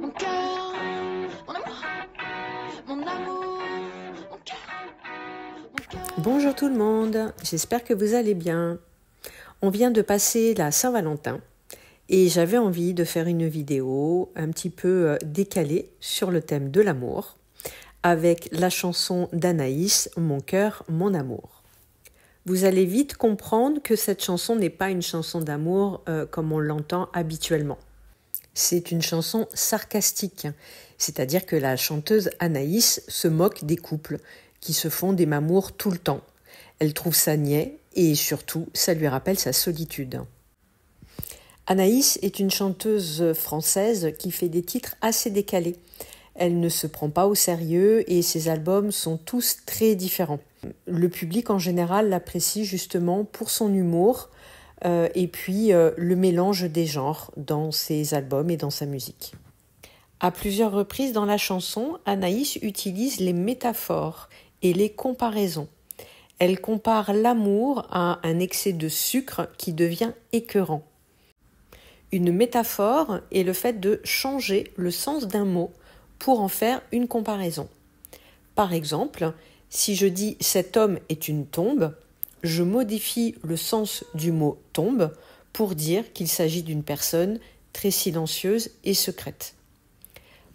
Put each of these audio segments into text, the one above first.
mon cœur, mon amour, mon amour, mon cœur, Bonjour tout le monde, j'espère que vous allez bien. On vient de passer la Saint-Valentin et j'avais envie de faire une vidéo un petit peu euh, décalée sur le thème de l'amour avec la chanson d'Anaïs Mon cœur, mon amour. Vous allez vite comprendre que cette chanson n'est pas une chanson d'amour euh, comme on l'entend habituellement. C'est une chanson sarcastique, c'est-à-dire que la chanteuse Anaïs se moque des couples qui se font des mamours tout le temps. Elle trouve ça niais et surtout ça lui rappelle sa solitude. Anaïs est une chanteuse française qui fait des titres assez décalés. Elle ne se prend pas au sérieux et ses albums sont tous très différents. Le public en général l'apprécie justement pour son humour, euh, et puis euh, le mélange des genres dans ses albums et dans sa musique. À plusieurs reprises dans la chanson, Anaïs utilise les métaphores et les comparaisons. Elle compare l'amour à un excès de sucre qui devient écœurant. Une métaphore est le fait de changer le sens d'un mot pour en faire une comparaison. Par exemple, si je dis cet homme est une tombe, je modifie le sens du mot tombe pour dire qu'il s'agit d'une personne très silencieuse et secrète.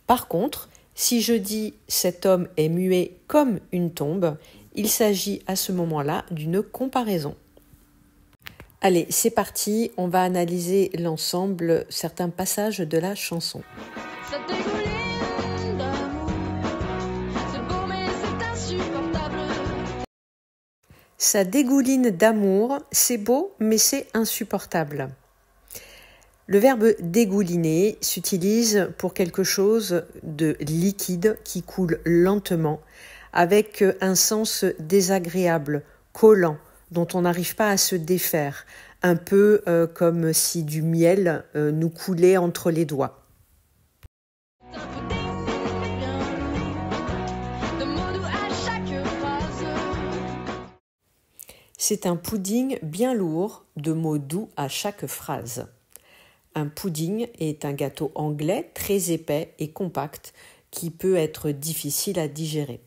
Par contre, si je dis cet homme est muet comme une tombe, il s'agit à ce moment-là d'une comparaison. Allez, c'est parti, on va analyser l'ensemble, certains passages de la chanson. Ça dégouline d'amour, c'est beau, mais c'est insupportable. Le verbe dégouliner s'utilise pour quelque chose de liquide qui coule lentement, avec un sens désagréable, collant, dont on n'arrive pas à se défaire, un peu euh, comme si du miel euh, nous coulait entre les doigts. C'est un pudding bien lourd, de mots doux à chaque phrase. Un pudding est un gâteau anglais très épais et compact qui peut être difficile à digérer.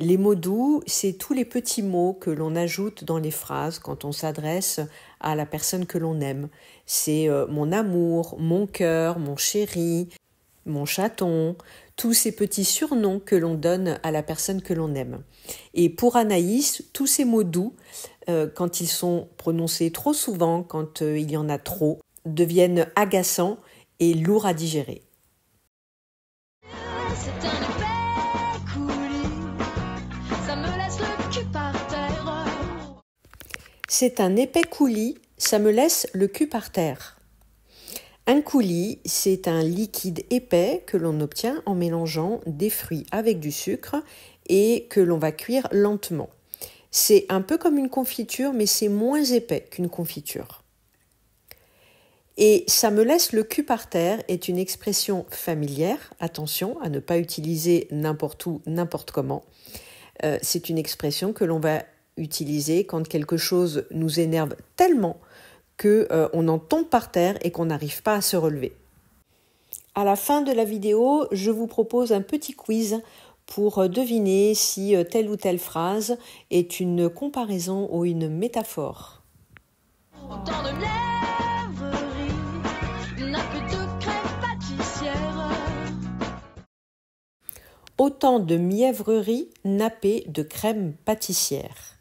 Les mots doux, c'est tous les petits mots que l'on ajoute dans les phrases quand on s'adresse à la personne que l'on aime. C'est euh, mon amour, mon cœur, mon chéri, mon chaton, tous ces petits surnoms que l'on donne à la personne que l'on aime. Et pour Anaïs, tous ces mots doux, euh, quand ils sont prononcés trop souvent, quand euh, il y en a trop, deviennent agaçants et lourds à digérer. Ah, c'est un épais coulis, ça me laisse le cul par terre. Un coulis, c'est un liquide épais que l'on obtient en mélangeant des fruits avec du sucre et que l'on va cuire lentement. C'est un peu comme une confiture, mais c'est moins épais qu'une confiture. Et ça me laisse le cul par terre est une expression familière, attention à ne pas utiliser n'importe où, n'importe comment. Euh, c'est une expression que l'on va utiliser quand quelque chose nous énerve tellement qu'on euh, en tombe par terre et qu'on n'arrive pas à se relever. À la fin de la vidéo, je vous propose un petit quiz pour euh, deviner si euh, telle ou telle phrase est une comparaison ou une métaphore. Autant de Autant de mièvreries nappées de crème pâtissière.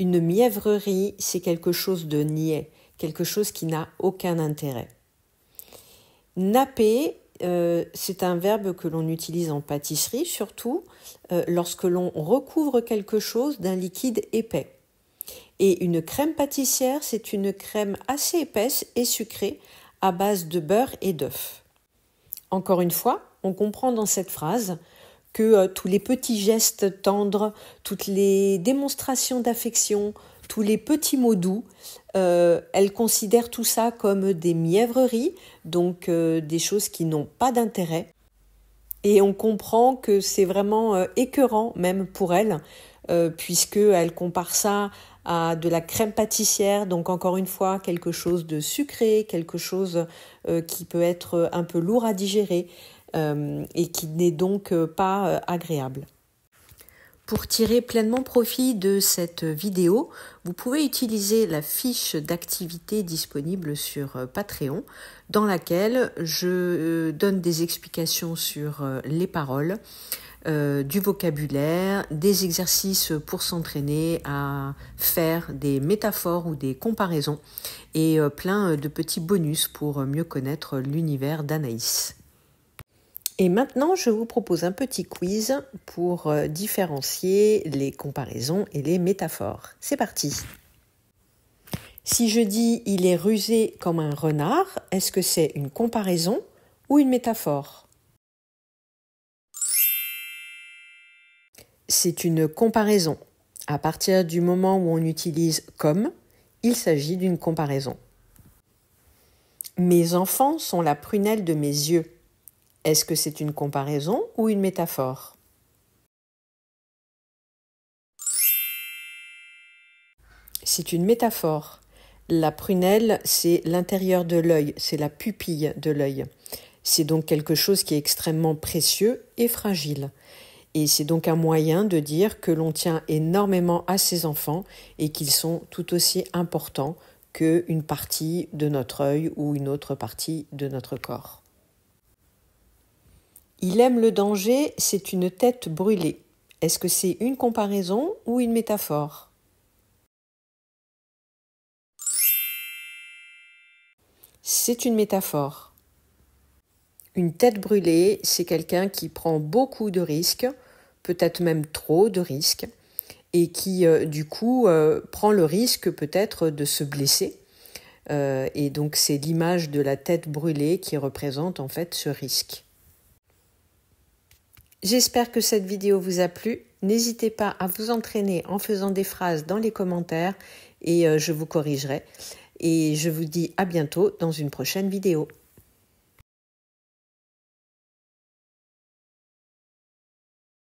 Une mièvrerie, c'est quelque chose de niais, quelque chose qui n'a aucun intérêt. Napper, euh, c'est un verbe que l'on utilise en pâtisserie, surtout euh, lorsque l'on recouvre quelque chose d'un liquide épais. Et une crème pâtissière, c'est une crème assez épaisse et sucrée à base de beurre et d'œufs. Encore une fois, on comprend dans cette phrase que euh, tous les petits gestes tendres, toutes les démonstrations d'affection, tous les petits mots doux euh, elle considère tout ça comme des mièvreries, donc euh, des choses qui n'ont pas d'intérêt. Et on comprend que c'est vraiment euh, écœurant même pour elle, puisqu'elle compare ça à de la crème pâtissière, donc encore une fois quelque chose de sucré, quelque chose qui peut être un peu lourd à digérer et qui n'est donc pas agréable. Pour tirer pleinement profit de cette vidéo, vous pouvez utiliser la fiche d'activité disponible sur euh, Patreon dans laquelle je euh, donne des explications sur euh, les paroles, du vocabulaire, des exercices pour s'entraîner à faire des métaphores ou des comparaisons et plein de petits bonus pour mieux connaître l'univers d'Anaïs. Et maintenant, je vous propose un petit quiz pour euh, différencier les comparaisons et les métaphores. C'est parti Si je dis il est rusé comme un renard, est-ce que c'est une comparaison ou une métaphore C'est une comparaison. À partir du moment où on utilise comme, il s'agit d'une comparaison. Mes enfants sont la prunelle de mes yeux. Est-ce que c'est une comparaison ou une métaphore C'est une métaphore. La prunelle, c'est l'intérieur de l'œil, c'est la pupille de l'œil. C'est donc quelque chose qui est extrêmement précieux et fragile. Et c'est donc un moyen de dire que l'on tient énormément à ses enfants et qu'ils sont tout aussi importants qu'une partie de notre œil ou une autre partie de notre corps. Il aime le danger, c'est une tête brûlée. Est-ce que c'est une comparaison ou une métaphore C'est une métaphore. Une tête brûlée, c'est quelqu'un qui prend beaucoup de risques, peut-être même trop de risques, et qui euh, du coup euh, prend le risque peut-être de se blesser. Euh, et donc c'est l'image de la tête brûlée qui représente en fait ce risque. J'espère que cette vidéo vous a plu. N'hésitez pas à vous entraîner en faisant des phrases dans les commentaires et euh, je vous corrigerai. Et je vous dis à bientôt dans une prochaine vidéo.